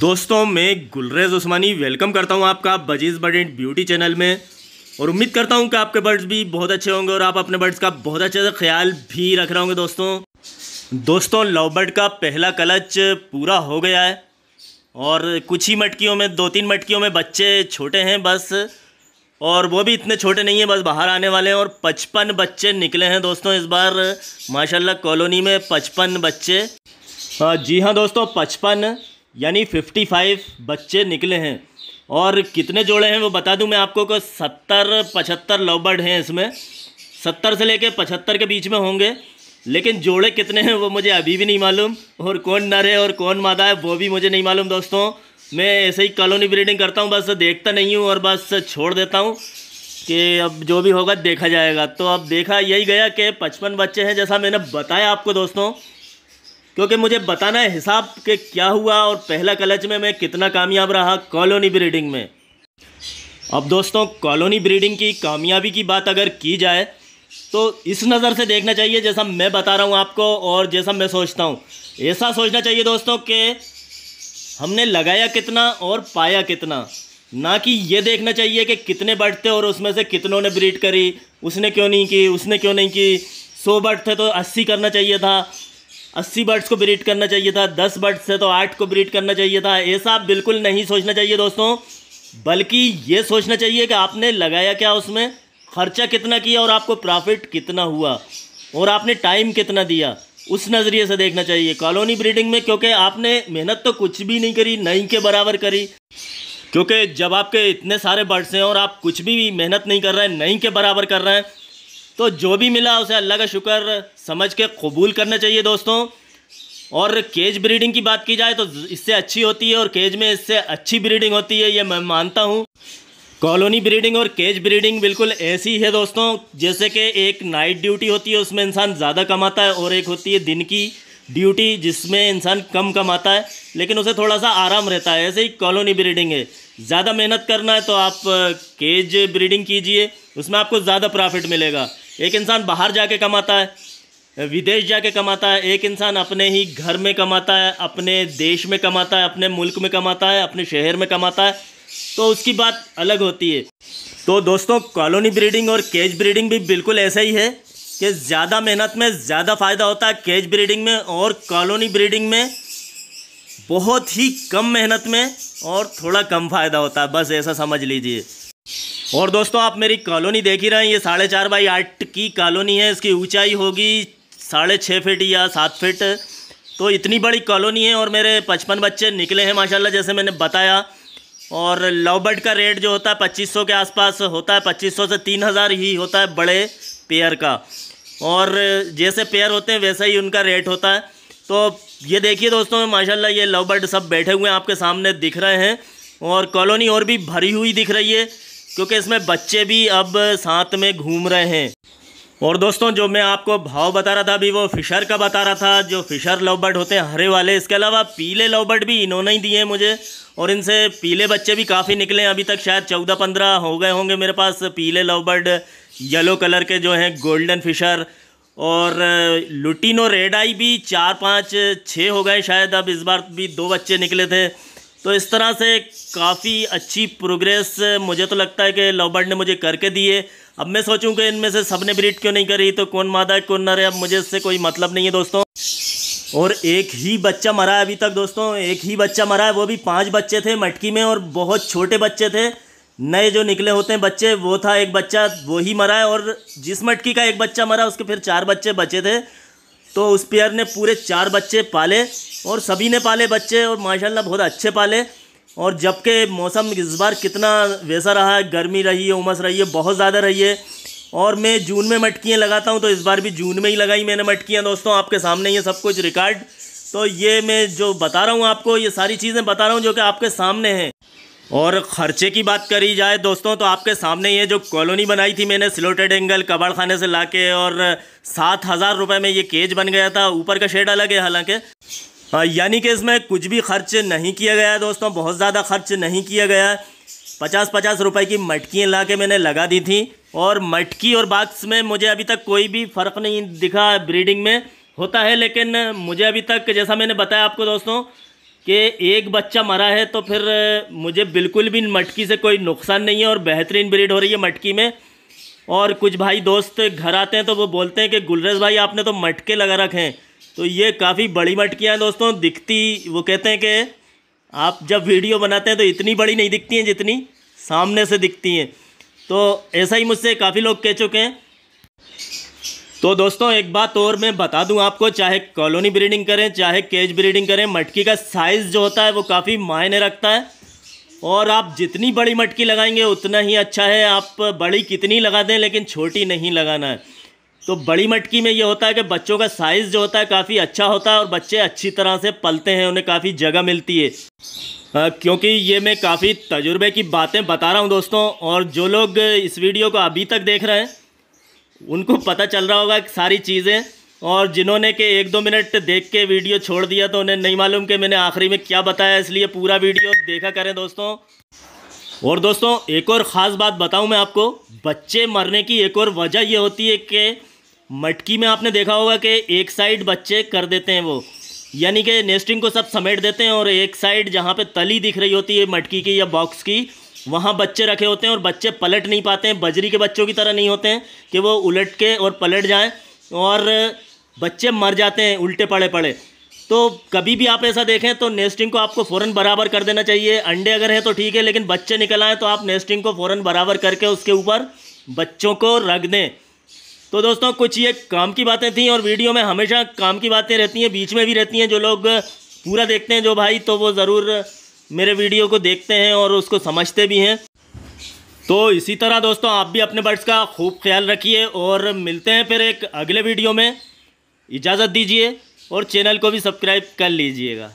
दोस्तों मैं गुलरेज उस्मानी वेलकम करता हूं आपका बजीज बर्ड एंड ब्यूटी चैनल में और उम्मीद करता हूं कि आपके बर्ड्स भी बहुत अच्छे होंगे और आप अपने बर्ड्स का बहुत अच्छे से ख्याल भी रख रहे होंगे दोस्तों दोस्तों लव बर्ड का पहला कलच पूरा हो गया है और कुछ ही मटकियों में दो तीन मटकियों में बच्चे छोटे हैं बस और वो भी इतने छोटे नहीं हैं बस बाहर आने वाले हैं और पचपन बच्चे निकले हैं दोस्तों इस बार माशाल्लाह कॉलोनी में पचपन बच्चे हाँ, जी हाँ दोस्तों पचपन यानी फिफ्टी फाइव बच्चे निकले हैं और कितने जोड़े हैं वो बता दूं मैं आपको को सत्तर पचहत्तर लवबर्ड हैं इसमें सत्तर से लेके पचहत्तर के बीच में होंगे लेकिन जोड़े कितने हैं वो मुझे अभी भी नहीं मालूम और कौन नर है और कौन मादा है वो भी मुझे नहीं मालूम दोस्तों मैं ऐसे ही कॉलोनी ब्रीडिंग करता हूँ बस देखता नहीं हूँ और बस छोड़ देता हूँ कि अब जो भी होगा देखा जाएगा तो अब देखा यही गया कि पचपन बच्चे हैं जैसा मैंने बताया आपको दोस्तों क्योंकि मुझे बताना है हिसाब के क्या हुआ और पहला क्लच में मैं कितना कामयाब रहा कॉलोनी ब्रीडिंग में अब दोस्तों कॉलोनी ब्रीडिंग की कामयाबी की बात अगर की जाए तो इस नज़र से देखना चाहिए जैसा मैं बता रहा हूँ आपको और जैसा मैं सोचता हूँ ऐसा सोचना चाहिए दोस्तों कि हमने लगाया कितना और पाया कितना ना कि ये देखना चाहिए कि कितने बर्ड थे और उसमें से कितनों ने ब्रीड करी उसने क्यों नहीं की उसने क्यों नहीं की सौ बर्ड थे तो अस्सी करना चाहिए था अस्सी बर्ड्स को ब्रीड करना चाहिए था दस बर्ड्स से तो आठ को ब्रीड करना चाहिए था ऐसा बिल्कुल नहीं सोचना चाहिए दोस्तों बल्कि ये सोचना चाहिए कि आपने लगाया क्या उसमें खर्चा कितना किया और आपको प्रॉफिट कितना हुआ और आपने टाइम कितना दिया उस नज़रिए से देखना चाहिए कॉलोनी ब्रीडिंग में क्योंकि आपने मेहनत तो कुछ भी नहीं करी नहीं के बराबर करी क्योंकि जब आपके इतने सारे बर्ड्स हैं और आप कुछ भी मेहनत नहीं कर रहे हैं नहीं के बराबर कर रहे हैं तो जो भी मिला उसे अल्लाह का शुक्र समझ के कबूल करना चाहिए दोस्तों और केज ब्रीडिंग की बात की जाए तो इससे अच्छी होती है और केज में इससे अच्छी ब्रीडिंग होती है ये मैं मानता हूँ कॉलोनी ब्रीडिंग और केज ब्रीडिंग बिल्कुल ऐसी है दोस्तों जैसे कि एक नाइट ड्यूटी होती है उसमें इंसान ज़्यादा कमाता है और एक होती है दिन की ड्यूटी जिसमें इंसान कम कमाता है लेकिन उसे थोड़ा सा आराम रहता है ऐसे ही कॉलोनी ब्रीडिंग है ज़्यादा मेहनत करना है तो आप केज uh, ब्रीडिंग कीजिए उसमें आपको ज़्यादा प्रॉफिट मिलेगा एक इंसान बाहर जाके कमाता है विदेश जाके कमाता है एक इंसान अपने ही घर में कमाता है अपने देश में कमाता है अपने मुल्क में कमाता है अपने शहर में कमाता है तो उसकी बात अलग होती है तो दोस्तों कॉलोनी ब्रीडिंग और केज ब्रीडिंग भी बिल्कुल ऐसा ही है कि ज़्यादा मेहनत में ज़्यादा फ़ायदा होता है केज ब्रीडिंग में और कॉलोनी ब्रीडिंग में बहुत ही कम मेहनत में और थोड़ा कम फ़ायदा होता है बस ऐसा समझ लीजिए और दोस्तों आप मेरी कॉलोनी देख ही रहे हैं ये साढ़े चार बाई आठ की कॉलोनी है इसकी ऊंचाई होगी साढ़े छः फिट या सात फिट तो इतनी बड़ी कॉलोनी है और मेरे पचपन बच्चे निकले हैं माशाल्लाह जैसे मैंने बताया और लव बर्ड का रेट जो होता है पच्चीस सौ के आसपास होता है पच्चीस सौ से तीन हज़ार ही होता है बड़े पेयर का और जैसे पेयर होते हैं वैसा ही उनका रेट होता है तो ये देखिए दोस्तों माशाल्लाह ये लव बर्ड सब बैठे हुए हैं आपके सामने दिख रहे हैं और कॉलोनी और भी भरी हुई दिख रही है क्योंकि इसमें बच्चे भी अब साथ में घूम रहे हैं और दोस्तों जो मैं आपको भाव बता रहा था अभी वो फिशर का बता रहा था जो फिशर लवबर्ड होते हैं हरे वाले इसके अलावा पीले लवबर्ड भी इन्होंने ही दिए हैं मुझे और इनसे पीले बच्चे भी काफ़ी निकले हैं अभी तक शायद चौदह पंद्रह हो गए होंगे मेरे पास पीले लवबर्ड येलो कलर के जो हैं गोल्डन फिशर और लुटिनो रेड आई भी चार पाँच छः हो गए शायद अब इस बार भी दो बच्चे निकले थे तो इस तरह से काफ़ी अच्छी प्रोग्रेस मुझे तो लगता है कि लवबर्ड ने मुझे करके दिए अब मैं सोचूं कि इनमें से सब ने ब्रीड क्यों नहीं करी तो कौन मादा है कौन नर है अब मुझे इससे कोई मतलब नहीं है दोस्तों और एक ही बच्चा मरा है अभी तक दोस्तों एक ही बच्चा मरा है वो भी पाँच बच्चे थे मटकी में और बहुत छोटे बच्चे थे नए जो निकले होते हैं बच्चे वो था एक बच्चा वो ही मरा है और जिस मटकी का एक बच्चा मरा उसके फिर चार बच्चे बचे थे तो उस पेयर ने पूरे चार बच्चे पाले और सभी ने पाले बच्चे और माशाल्लाह बहुत अच्छे पाले और जबकि मौसम इस बार कितना वैसा रहा है गर्मी रही है उमस रही है बहुत ज़्यादा रही है और मैं जून में मटकियाँ लगाता हूँ तो इस बार भी जून में ही लगाई मैंने मटकियाँ दोस्तों आपके सामने ये सब कुछ रिकॉर्ड तो ये मैं जो बता रहा हूँ आपको ये सारी चीज़ें बता रहा हूँ जो कि आपके सामने हैं और ख़र्चे की बात करी जाए दोस्तों तो आपके सामने ये जो कॉलोनी बनाई थी मैंने स्लोटेड एंगल कबाड़ खाने से ला के और सात हज़ार रुपये में ये केज बन गया था ऊपर का शेड अलग है हालांकि यानी कि इसमें कुछ भी खर्च नहीं किया गया दोस्तों बहुत ज़्यादा खर्च नहीं किया गया पचास पचास रुपए की मटकियाँ ला के मैंने लगा दी थी और मटकी और बाक्स में मुझे अभी तक कोई भी फ़र्क नहीं दिखा ब्रीडिंग में होता है लेकिन मुझे अभी तक जैसा मैंने बताया आपको दोस्तों कि एक बच्चा मरा है तो फिर मुझे बिल्कुल भी मटकी से कोई नुकसान नहीं है और बेहतरीन ब्रीड हो रही है मटकी में और कुछ भाई दोस्त घर आते हैं तो वो बोलते हैं कि गुलरेज भाई आपने तो मटके लगा रखे हैं तो ये काफ़ी बड़ी मटकियाँ हैं दोस्तों दिखती वो कहते हैं कि आप जब वीडियो बनाते हैं तो इतनी बड़ी नहीं दिखती हैं जितनी सामने से दिखती हैं तो ऐसा ही मुझसे काफ़ी लोग कह चुके हैं तो दोस्तों एक बात और मैं बता दूं आपको चाहे कॉलोनी ब्रीडिंग करें चाहे केज ब्रीडिंग करें मटकी का साइज़ जो होता है वो काफ़ी मायने रखता है और आप जितनी बड़ी मटकी लगाएंगे उतना ही अच्छा है आप बड़ी कितनी लगा दें लेकिन छोटी नहीं लगाना है तो बड़ी मटकी में ये होता है कि बच्चों का साइज़ जो होता है काफ़ी अच्छा होता है और बच्चे अच्छी तरह से पलते हैं उन्हें काफ़ी जगह मिलती है आ, हाँ, क्योंकि ये मैं काफ़ी तजुर्बे की बातें बता रहा हूँ दोस्तों और जो लोग इस वीडियो को अभी तक देख रहे हैं उनको पता चल रहा होगा सारी चीज़ें और जिन्होंने के एक दो मिनट देख के वीडियो छोड़ दिया तो उन्हें नहीं मालूम कि मैंने आखिरी में क्या बताया इसलिए पूरा वीडियो देखा करें दोस्तों और दोस्तों एक और ख़ास बात बताऊं मैं आपको बच्चे मरने की एक और वजह यह होती है कि मटकी में आपने देखा होगा कि एक साइड बच्चे कर देते हैं वो यानी कि नेस्टिंग को सब समेट देते हैं और एक साइड जहाँ पर तली दिख रही होती है मटकी की या बॉक्स की वहाँ बच्चे रखे होते हैं और बच्चे पलट नहीं पाते हैं बजरी के बच्चों की तरह नहीं होते हैं कि वो उलट के और पलट जाएं और बच्चे मर जाते हैं उल्टे पड़े पड़े तो कभी भी आप ऐसा देखें तो नेस्टिंग को आपको फ़ौर बराबर कर देना चाहिए अंडे अगर हैं तो ठीक है लेकिन बच्चे निकल आएँ तो आप नेस्टिंग को फ़ौर बराबर करके उसके ऊपर बच्चों को रख दें तो दोस्तों कुछ ये काम की बातें थी और वीडियो में हमेशा काम की बातें रहती हैं बीच में भी रहती हैं जो लोग पूरा देखते हैं जो भाई तो वो ज़रूर मेरे वीडियो को देखते हैं और उसको समझते भी हैं तो इसी तरह दोस्तों आप भी अपने बर्ड्स का खूब ख्याल रखिए और मिलते हैं फिर एक अगले वीडियो में इजाज़त दीजिए और चैनल को भी सब्सक्राइब कर लीजिएगा